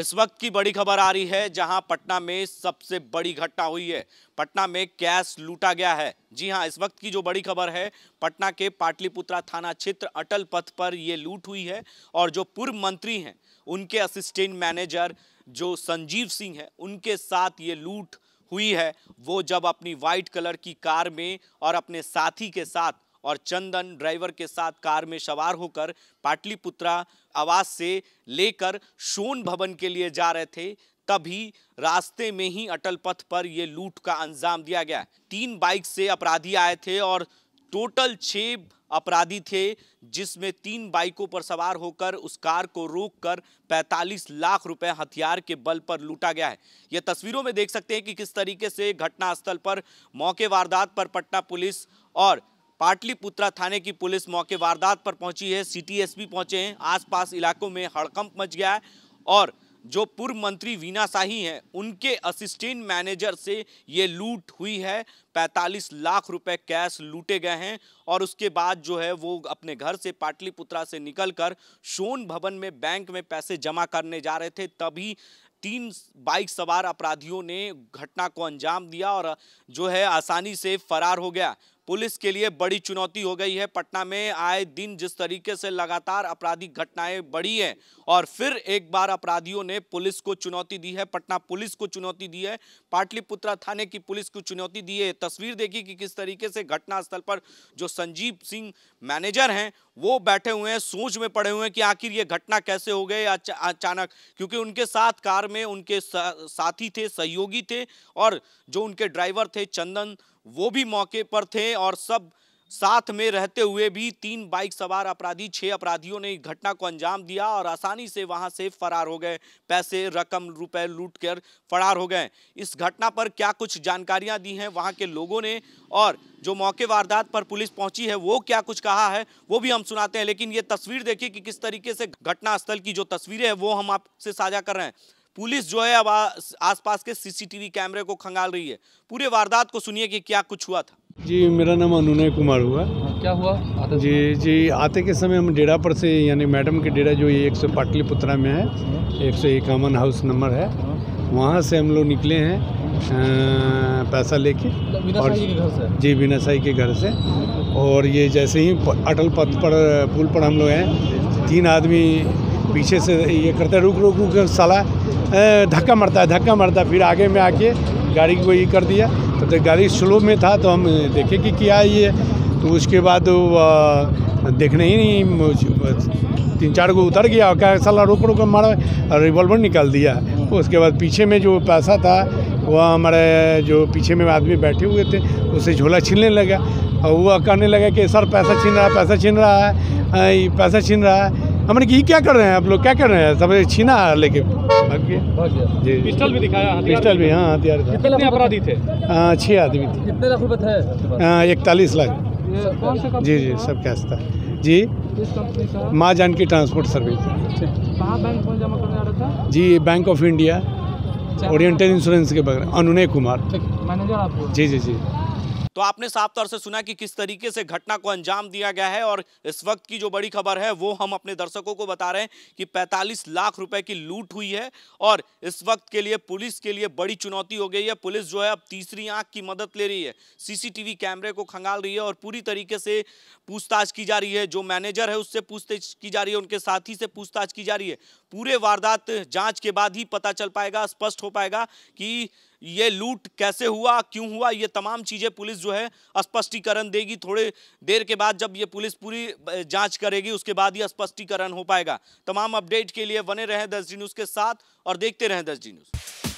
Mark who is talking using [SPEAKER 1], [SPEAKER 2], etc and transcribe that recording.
[SPEAKER 1] इस वक्त की बड़ी खबर आ रही है जहां पटना में सबसे बड़ी घटना हुई है पटना में कैश लूटा गया है जी हां इस वक्त की जो बड़ी खबर है पटना के पाटलिपुत्रा थाना क्षेत्र अटल पथ पर यह लूट हुई है और जो पूर्व मंत्री हैं उनके असिस्टेंट मैनेजर जो संजीव सिंह है उनके साथ ये लूट हुई है वो जब अपनी वाइट कलर की कार में और अपने साथी के साथ और चंदन ड्राइवर के साथ कार में सवार होकर पाटलिपुत्रा आवास से लेकर सोन भवन के लिए जा रहे थे तभी रास्ते में ही अटल पथ पर यह लूट का अंजाम दिया गया तीन बाइक से अपराधी आए थे और टोटल छः अपराधी थे जिसमें तीन बाइकों पर सवार होकर उस कार को रोककर 45 लाख रुपए हथियार के बल पर लूटा गया है यह तस्वीरों में देख सकते हैं कि किस तरीके से घटनास्थल पर मौके वारदात पर पटना पुलिस और पाटलिपुत्रा थाने की पुलिस मौके वारदात पर पहुंची है सीटीएसपी पहुंचे हैं आसपास इलाकों में हड़कंप मच गया है और जो पूर्व मंत्री वीना शाही हैं उनके असिस्टेंट मैनेजर से ये लूट हुई है 45 लाख रुपए कैश लूटे गए हैं और उसके बाद जो है वो अपने घर से पाटलिपुत्रा से निकलकर सोन भवन में बैंक में पैसे जमा करने जा रहे थे तभी तीन बाइक सवार अपराधियों ने घटना को अंजाम दिया और जो है आसानी से फरार हो गया पुलिस के लिए बड़ी चुनौती हो गई है पटना में आए दिन जिस तरीके से लगातार आपराधिक घटनाएं बढ़ी हैं और फिर एक बार अपराधियों ने पुलिस को चुनौती दी है पटना पुलिस को चुनौती दी है पाटलिपुत्रा थाने की पुलिस को चुनौती दी है तस्वीर देखी कि किस तरीके से घटनास्थल पर जो संजीव सिंह मैनेजर हैं वो बैठे हुए हैं सोच में पड़े हुए हैं कि आखिर ये घटना कैसे हो गई अचानक क्योंकि उनके साथ कार में उनके साथी थे सहयोगी थे और जो उनके ड्राइवर थे चंदन वो भी मौके पर थे और सब साथ में रहते हुए भी तीन बाइक सवार अपराधी छह अपराधियों ने घटना को अंजाम दिया और आसानी से वहां से फरार हो गए पैसे रकम रुपए लूट कर फरार हो गए इस घटना पर क्या कुछ जानकारियां दी हैं वहां के लोगों ने और जो मौके वारदात पर पुलिस पहुंची है वो क्या कुछ कहा है वो भी हम सुनाते हैं लेकिन ये तस्वीर देखिए कि किस तरीके से घटनास्थल की जो तस्वीरें हैं वो हम आपसे साझा कर रहे हैं पुलिस जो है अब आसपास के सीसीटीवी कैमरे को खंगाल रही है पूरे वारदात को सुनिए कि क्या कुछ हुआ था जी मेरा
[SPEAKER 2] नाम अनुनय कुमार हुआ
[SPEAKER 1] क्या हुआ आते
[SPEAKER 2] जी जी आते के समय हम डेरा पर से यानी मैडम के डेरा जो एक सौ पाटलिपुत्रा में है एक सौ इक्यावन हाउस नंबर है वहाँ से हम लोग निकले हैं पैसा लेके मतलब और जी बीना साई के घर से और ये जैसे ही अटल पथ पर पुल पर हम लोग हैं तीन आदमी पीछे से ये करता है रुक रुक रुक साला धक्का मरता है धक्का मरता है फिर आगे में आके गाड़ी को ये कर दिया तो, तो गाड़ी स्लो में था तो हम देखे कि क्या ये तो उसके बाद वो देखने ही नहीं तीन चार को उतर गया क्या साला रुक रुक मारा और रिवॉल्वर निकाल दिया उसके बाद पीछे में जो पैसा था वह हमारे जो पीछे में आदमी बैठे हुए थे उसे झोला छीनने लगा और वह कहने लगा कि सर पैसा छीन रहा है पैसा छीन रहा है पैसा छीन रहा है हमने की क्या कर रहे हैं आप लोग क्या कर रहे हैं सब छीना लेके भाग गया पिस्टल भी दिखाया पिस्टल भी हाँ हथियार कितने अपराधी थे हाँ छः आदमी थे कितने लाख रुपए थे हाँ इकतालीस लाख जी जी सब कैसे था जी माँ जानकी ट्रांसपोर्ट सर्विस कहाँ बैंक जमा करने आ रहा था जी Bank of India Oriental Insurance के बगैर अनुनय कुमार
[SPEAKER 1] मैनेजर आप जी जी जी तो आपने साफ तौर से सुना कि किस तरीके से घटना को अंजाम दिया गया है और इस वक्त की जो बड़ी खबर है वो हम अपने दर्शकों को बता रहे हैं कि 45 लाख रुपए की लूट हुई है और इस वक्त के लिए पुलिस के लिए बड़ी चुनौती हो गई है पुलिस जो है अब तीसरी आंख की मदद ले रही है सीसीटीवी कैमरे को खंगाल रही है और पूरी तरीके से पूछताछ की जा रही है जो मैनेजर है उससे पूछताछ की जा रही है उनके साथी से पूछताछ की जा रही है पूरे वारदात जांच के बाद ही पता चल पाएगा स्पष्ट हो पाएगा कि ये लूट कैसे हुआ क्यों हुआ ये तमाम चीज़ें पुलिस जो है स्पष्टीकरण देगी थोड़े देर के बाद जब ये पुलिस पूरी जांच करेगी उसके बाद ही स्पष्टीकरण हो पाएगा तमाम अपडेट के लिए बने रहें दस जी न्यूज़ के साथ और देखते रहें दस जी न्यूज़